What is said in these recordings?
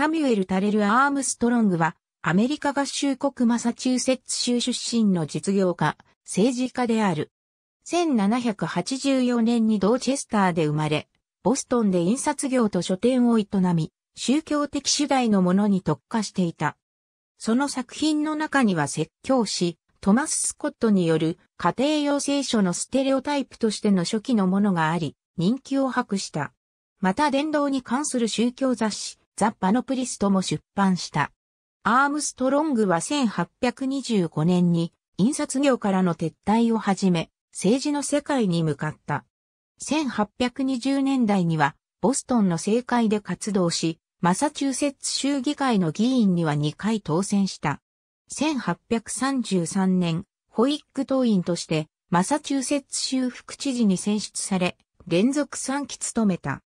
サミュエル・タレル・アームストロングは、アメリカ合衆国マサチューセッツ州出身の実業家、政治家である。1784年にドーチェスターで生まれ、ボストンで印刷業と書店を営み、宗教的主題のものに特化していた。その作品の中には説教し、トマス・スコットによる家庭用聖書のステレオタイプとしての初期のものがあり、人気を博した。また伝道に関する宗教雑誌、ザ・パノプリストも出版した。アームストロングは1825年に印刷業からの撤退を始め、政治の世界に向かった。1820年代にはボストンの政界で活動し、マサチューセッツ州議会の議員には2回当選した。1833年、ホイック党員としてマサチューセッツ州副知事に選出され、連続3期務めた。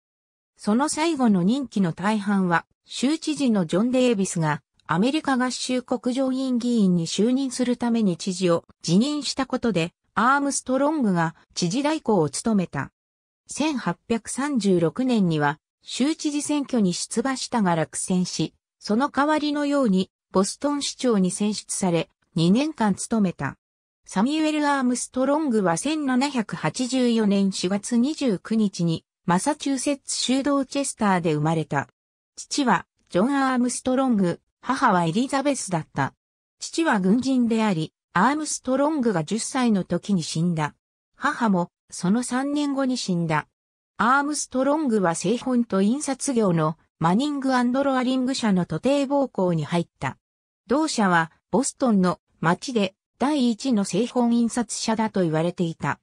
その最後の任期の大半は、州知事のジョン・デイビスが、アメリカ合衆国上院議員に就任するために知事を辞任したことで、アームストロングが知事代行を務めた。1836年には、州知事選挙に出馬したが落選し、その代わりのように、ボストン市長に選出され、2年間務めた。サミュエル・アームストロングは1784年4月29日にマサチューセッツ州道チェスターで生まれた。父は、ジョン・アームストロング、母はエリザベスだった。父は軍人であり、アームストロングが10歳の時に死んだ。母も、その3年後に死んだ。アームストロングは製本と印刷業のマニングロアリング社の徒弟暴行に入った。同社は、ボストンの町で第一の製本印刷者だと言われていた。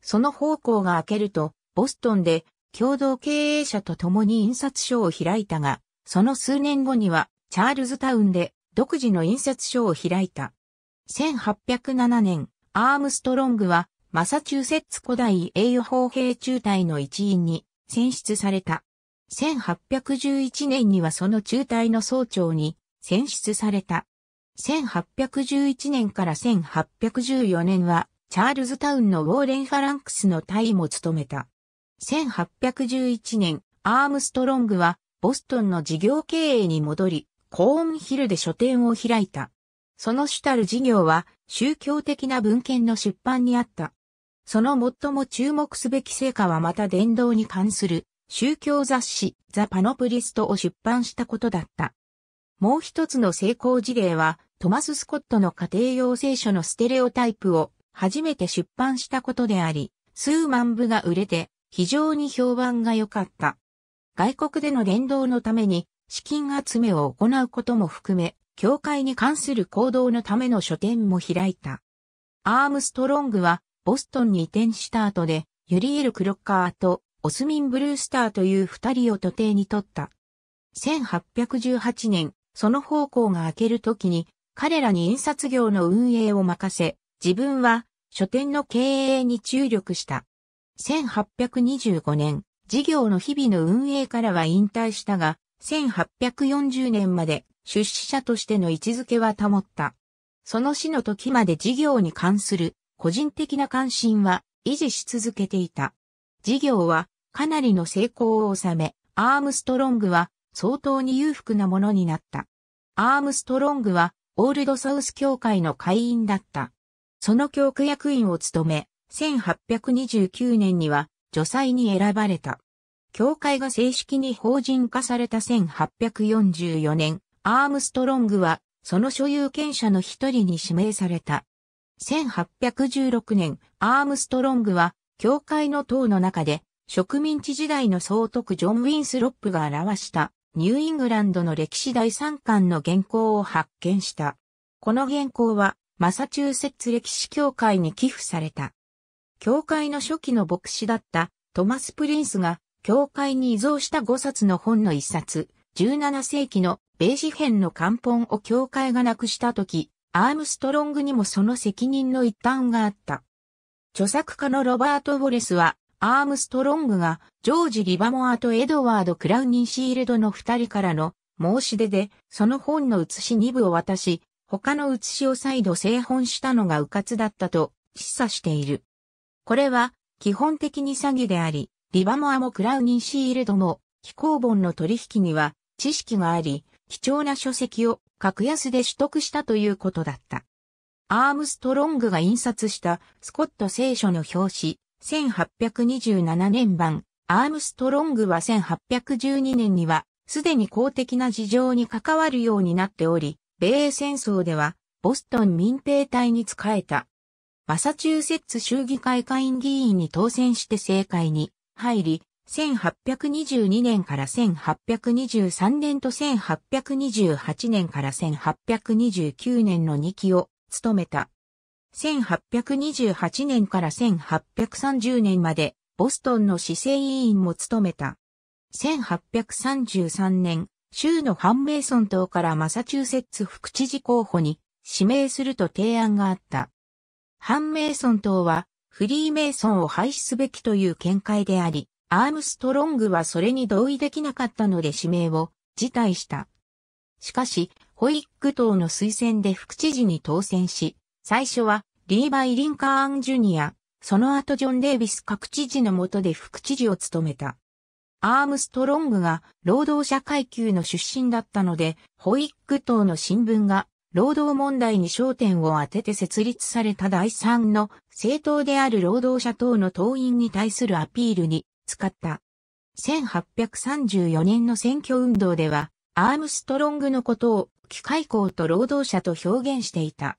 その方向が開けると、ボストンで共同経営者と共に印刷所を開いたが、その数年後にはチャールズタウンで独自の印刷所を開いた。1807年、アームストロングはマサチューセッツ古代栄誉砲兵中隊の一員に選出された。1811年にはその中隊の総長に選出された。1811年から1814年はチャールズタウンのウォーレン・ファランクスの隊員も務めた。1811年、アームストロングは、ボストンの事業経営に戻り、コーンヒルで書店を開いた。その主たる事業は、宗教的な文献の出版にあった。その最も注目すべき成果はまた伝道に関する宗教雑誌ザ・パノプリストを出版したことだった。もう一つの成功事例はトマス・スコットの家庭用聖書のステレオタイプを初めて出版したことであり、数万部が売れて非常に評判が良かった。外国での伝道のために資金集めを行うことも含め、教会に関する行動のための書店も開いた。アームストロングはボストンに移転した後で、ユリエル・クロッカーとオスミン・ブルースターという二人を徒弟に取った。1818年、その方向が明けるときに、彼らに印刷業の運営を任せ、自分は書店の経営に注力した。1825年、事業の日々の運営からは引退したが、1840年まで出資者としての位置づけは保った。その死の時まで事業に関する個人的な関心は維持し続けていた。事業はかなりの成功を収め、アームストロングは相当に裕福なものになった。アームストロングはオールドサウス協会の会員だった。その教区役員を務め、1829年には助祭に選ばれた。教会が正式に法人化された1844年、アームストロングはその所有権者の一人に指名された。1816年、アームストロングは教会の塔の中で植民地時代の総督ジョン・ウィンスロップが表したニューイングランドの歴史第3巻の原稿を発見した。この原稿はマサチューセッツ歴史協会に寄付された。教会の初期の牧師だったトマス・プリンスが、教会に遺贈した5冊の本の1冊、17世紀の米紙編の漢本を教会がなくした時、アームストロングにもその責任の一端があった。著作家のロバート・ウォレスは、アームストロングがジョージ・リバモアとエドワード・クラウニン・シールドの二人からの申し出で、その本の写し2部を渡し、他の写しを再度製本したのが迂闊だったと示唆している。これは、基本的に詐欺であり、リバモアもクラウニンシールドも、非公本の取引には、知識があり、貴重な書籍を格安で取得したということだった。アームストロングが印刷したスコット聖書の表紙、1827年版、アームストロングは1812年には、すでに公的な事情に関わるようになっており、米英戦争では、ボストン民兵隊に仕えたマサチューセッツ州議会会員議員に当選して政界に入り、1822年から1823年と1828年から1829年の2期を務めた。1828年から1830年までボストンの市政委員も務めた。1833年、州のハンメイソン党からマサチューセッツ副知事候補に指名すると提案があった。反メイソン等はフリーメイソンを廃止すべきという見解であり、アームストロングはそれに同意できなかったので指名を辞退した。しかし、ホイッグ等の推薦で副知事に当選し、最初はリーバイ・リンカーン・ジュニア、その後ジョン・デイビス各知事の下で副知事を務めた。アームストロングが労働者階級の出身だったので、ホイッグ等の新聞が労働問題に焦点を当てて設立された第三の政党である労働者党の党員に対するアピールに使った。1834年の選挙運動では、アームストロングのことを機械工と労働者と表現していた。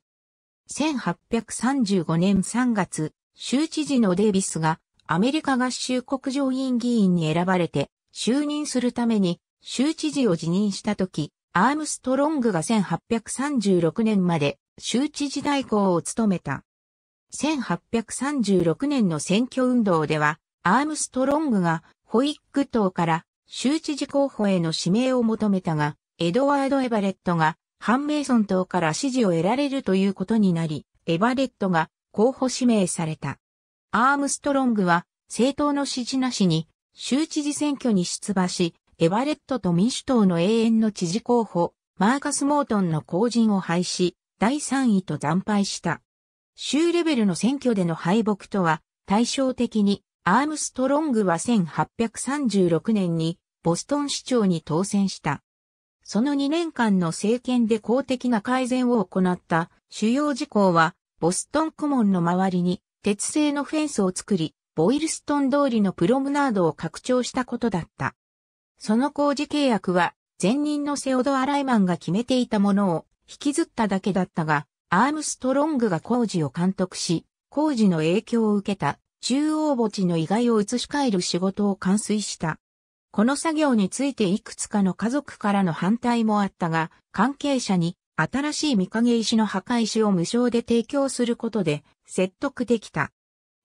1835年3月、州知事のデイビスがアメリカ合衆国上院議員に選ばれて就任するために州知事を辞任した時、アームストロングが1836年まで州知事代行を務めた。1836年の選挙運動では、アームストロングがホイッグ党から州知事候補への指名を求めたが、エドワード・エバレットがハンメイソン党から支持を得られるということになり、エバレットが候補指名された。アームストロングは政党の支持なしに州知事選挙に出馬し、エバレットと民主党の永遠の知事候補、マーカス・モートンの後陣を廃止、第3位と惨敗した。州レベルの選挙での敗北とは、対照的に、アームストロングは1836年に、ボストン市長に当選した。その2年間の政権で公的な改善を行った主要事項は、ボストン区門の周りに鉄製のフェンスを作り、ボイルストン通りのプロムナードを拡張したことだった。その工事契約は、前任のセオド・アライマンが決めていたものを引きずっただけだったが、アームストロングが工事を監督し、工事の影響を受けた中央墓地の意外を移し替える仕事を完遂した。この作業についていくつかの家族からの反対もあったが、関係者に新しい見影石の墓石を無償で提供することで説得できた。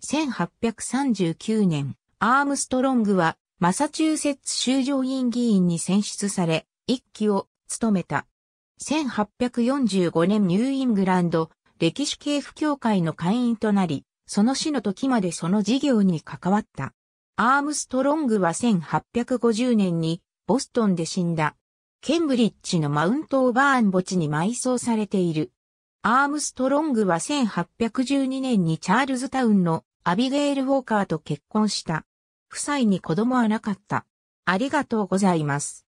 1839年、アームストロングはマサチューセッツ州上院議員に選出され、一期を務めた。1845年ニューイングランド歴史系府協会の会員となり、その死の時までその事業に関わった。アームストロングは1850年にボストンで死んだ。ケンブリッジのマウント・オーバーン墓地に埋葬されている。アームストロングは1812年にチャールズタウンのアビゲール・ウォーカーと結婚した。夫妻に子供はなかった。ありがとうございます。